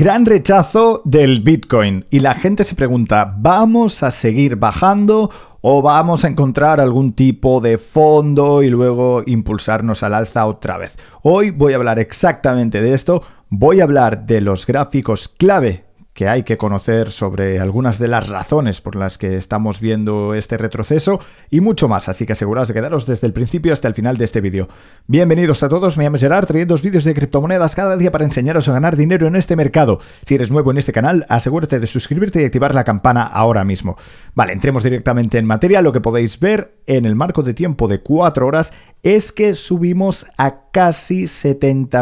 Gran rechazo del Bitcoin y la gente se pregunta, ¿vamos a seguir bajando o vamos a encontrar algún tipo de fondo y luego impulsarnos al alza otra vez? Hoy voy a hablar exactamente de esto, voy a hablar de los gráficos clave que hay que conocer sobre algunas de las razones por las que estamos viendo este retroceso y mucho más, así que aseguraos de quedaros desde el principio hasta el final de este vídeo. Bienvenidos a todos, me llamo Gerard, trayendo dos vídeos de criptomonedas cada día para enseñaros a ganar dinero en este mercado. Si eres nuevo en este canal, asegúrate de suscribirte y activar la campana ahora mismo. Vale, entremos directamente en materia, lo que podéis ver en el marco de tiempo de 4 horas es que subimos a casi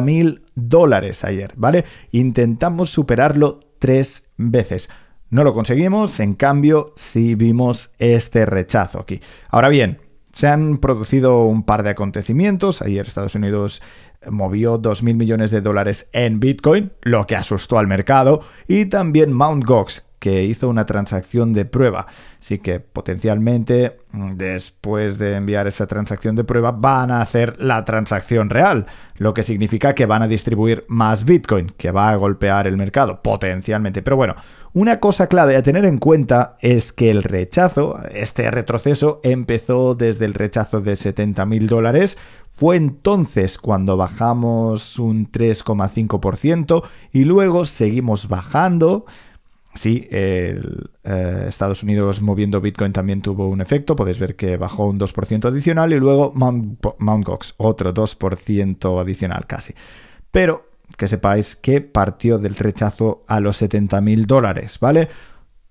mil dólares ayer, ¿vale? Intentamos superarlo tres veces. No lo conseguimos, en cambio, sí vimos este rechazo aquí. Ahora bien, se han producido un par de acontecimientos. Ayer Estados Unidos movió 2.000 millones de dólares en Bitcoin, lo que asustó al mercado, y también Mount Gox, que hizo una transacción de prueba. Así que potencialmente, mm, después de enviar esa transacción de prueba, van a hacer la transacción real, lo que significa que van a distribuir más Bitcoin, que va a golpear el mercado, potencialmente. Pero bueno, una cosa clave a tener en cuenta es que el rechazo, este retroceso, empezó desde el rechazo de 70.000 dólares, fue entonces cuando bajamos un 3,5% y luego seguimos bajando. Sí, eh, Estados Unidos moviendo Bitcoin también tuvo un efecto. Podéis ver que bajó un 2% adicional y luego Mount, Gox, otro 2% adicional casi. Pero que sepáis que partió del rechazo a los 70.000 mil dólares, ¿vale?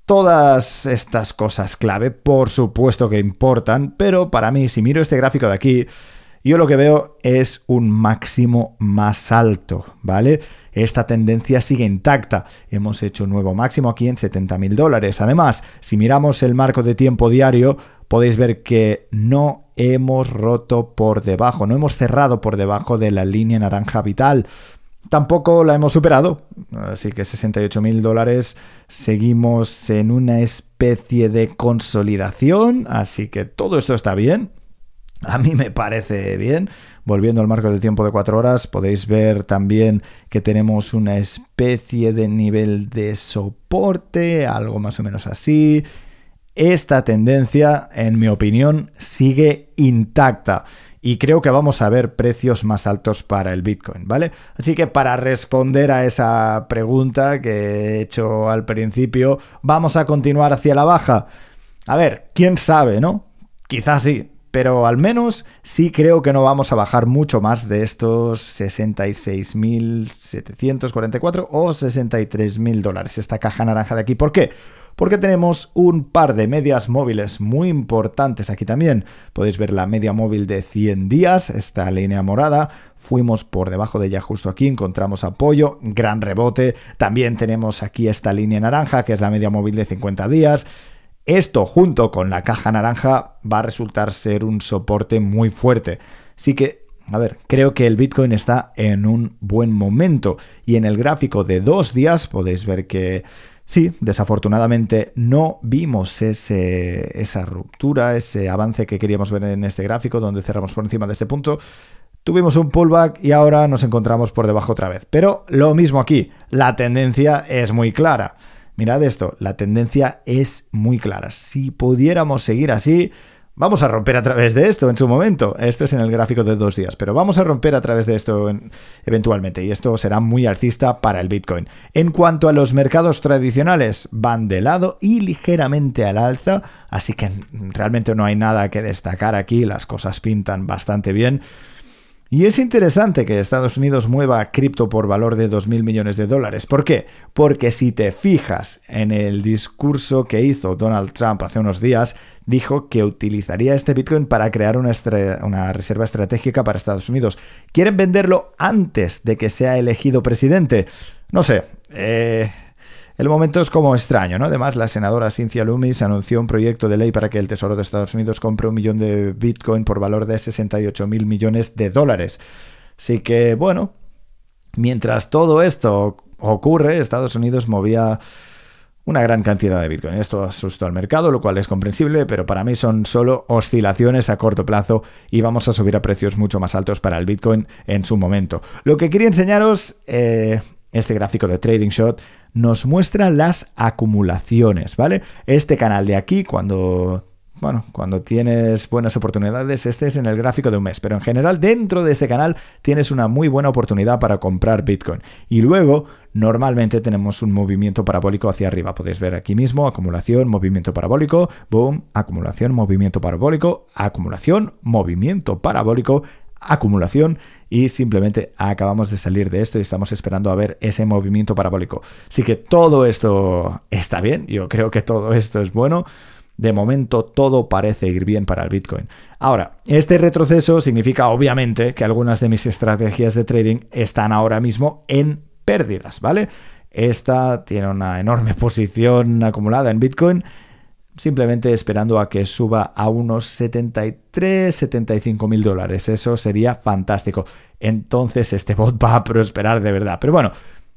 Todas estas cosas clave, por supuesto que importan, pero para mí, si miro este gráfico de aquí, yo lo que veo es un máximo más alto, ¿vale? Esta tendencia sigue intacta. Hemos hecho un nuevo máximo aquí en 70.000 dólares. Además, si miramos el marco de tiempo diario, podéis ver que no hemos roto por debajo, no hemos cerrado por debajo de la línea naranja vital. Tampoco la hemos superado, así que 68 mil dólares seguimos en una especie de consolidación, así que todo esto está bien a mí me parece bien. Volviendo al marco del tiempo de 4 horas, podéis ver también que tenemos una especie de nivel de soporte, algo más o menos así. Esta tendencia, en mi opinión, sigue intacta y creo que vamos a ver precios más altos para el Bitcoin, ¿vale? Así que para responder a esa pregunta que he hecho al principio, ¿vamos a continuar hacia la baja? A ver, quién sabe, ¿no? Quizás sí, pero al menos sí creo que no vamos a bajar mucho más de estos 66.744 o 63.000 dólares, esta caja naranja de aquí. ¿Por qué? Porque tenemos un par de medias móviles muy importantes aquí también. Podéis ver la media móvil de 100 días, esta línea morada, fuimos por debajo de ella justo aquí, encontramos apoyo, gran rebote. También tenemos aquí esta línea naranja, que es la media móvil de 50 días. Esto junto con la caja naranja va a resultar ser un soporte muy fuerte. Así que, a ver, creo que el Bitcoin está en un buen momento y en el gráfico de dos días podéis ver que... Sí, desafortunadamente no vimos ese, esa ruptura, ese avance que queríamos ver en este gráfico, donde cerramos por encima de este punto. Tuvimos un pullback y ahora nos encontramos por debajo otra vez. Pero lo mismo aquí, la tendencia es muy clara. Mirad esto, la tendencia es muy clara. Si pudiéramos seguir así, vamos a romper a través de esto en su momento. Esto es en el gráfico de dos días, pero vamos a romper a través de esto eventualmente y esto será muy alcista para el Bitcoin. En cuanto a los mercados tradicionales, van de lado y ligeramente al alza, así que realmente no hay nada que destacar aquí, las cosas pintan bastante bien. Y es interesante que Estados Unidos mueva cripto por valor de 2.000 millones de dólares. ¿Por qué? Porque si te fijas en el discurso que hizo Donald Trump hace unos días, dijo que utilizaría este Bitcoin para crear una, reserva estratégica para Estados Unidos. ¿Quieren venderlo antes de que sea elegido presidente? No sé. Eh, el momento es como extraño, ¿no? Además, la senadora Cynthia Loomis anunció un proyecto de ley para que el Tesoro de Estados Unidos compre un millón de Bitcoin por valor de 68 mil millones de dólares. Así que, bueno, mientras todo esto ocurre, Estados Unidos movía una gran cantidad de Bitcoin. Esto asustó al mercado, lo cual es comprensible, pero para mí son solo oscilaciones a corto plazo y vamos a subir a precios mucho más altos para el Bitcoin en su momento. Lo que quería enseñaros, eh, este gráfico de Trading Shot, nos muestra las acumulaciones, ¿vale? Este canal de aquí, cuando bueno, cuando tienes buenas oportunidades, este es en el gráfico de un mes, pero en general dentro de este canal tienes una muy buena oportunidad para comprar Bitcoin. Y luego, normalmente tenemos un movimiento parabólico hacia arriba. Podéis ver aquí mismo, acumulación, movimiento parabólico, boom, acumulación, movimiento parabólico, acumulación, movimiento parabólico, acumulación y simplemente acabamos de salir de esto y estamos esperando a ver ese movimiento parabólico. Así que todo esto está bien, yo creo que todo esto es bueno. De momento todo parece ir bien para el Bitcoin. Ahora, este retroceso significa obviamente que algunas de mis estrategias de trading están ahora mismo en pérdidas, ¿vale? Esta tiene una enorme posición acumulada en Bitcoin simplemente esperando a que suba a unos 73, 75 mil dólares. Eso sería fantástico. Entonces este bot va a prosperar de verdad. Pero bueno,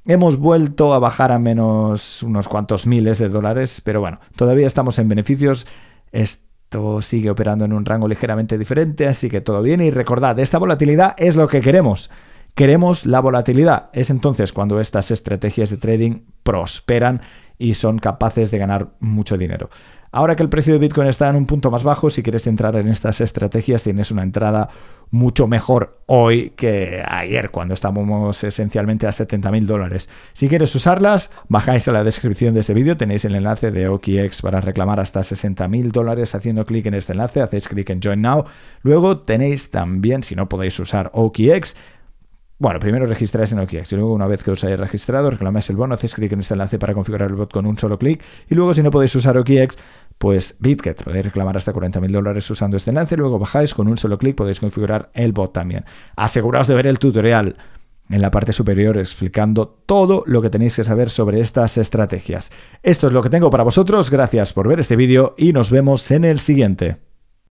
hemos vuelto a bajar a menos unos cuantos miles de dólares, pero bueno, todavía estamos en beneficios. Esto sigue operando en un rango ligeramente diferente, así que todo bien. Y recordad, esta volatilidad es lo que queremos. Queremos la volatilidad. Es entonces cuando estas estrategias de trading prosperan y son capaces de ganar mucho dinero. Ahora que el precio de Bitcoin está en un punto más bajo, si quieres entrar en estas estrategias tienes una entrada mucho mejor hoy que ayer, cuando estábamos esencialmente a 70 mil dólares. Si quieres usarlas, bajáis a la descripción de este vídeo, tenéis el enlace de OKX para reclamar hasta 60 mil dólares haciendo clic en este enlace, hacéis clic en Join Now. Luego tenéis también, si no podéis usar OKX, bueno, primero registráis en OKEx y luego una vez que os hayáis registrado reclamáis el bono, hacéis clic en este enlace para configurar el bot con un solo clic y luego si no podéis usar OKEx, pues BitGet, podéis reclamar hasta 40.000 dólares usando este enlace, luego bajáis con un solo clic, podéis configurar el bot también. Aseguraos de ver el tutorial en la parte superior explicando todo lo que tenéis que saber sobre estas estrategias. Esto es lo que tengo para vosotros, gracias por ver este vídeo y nos vemos en el siguiente.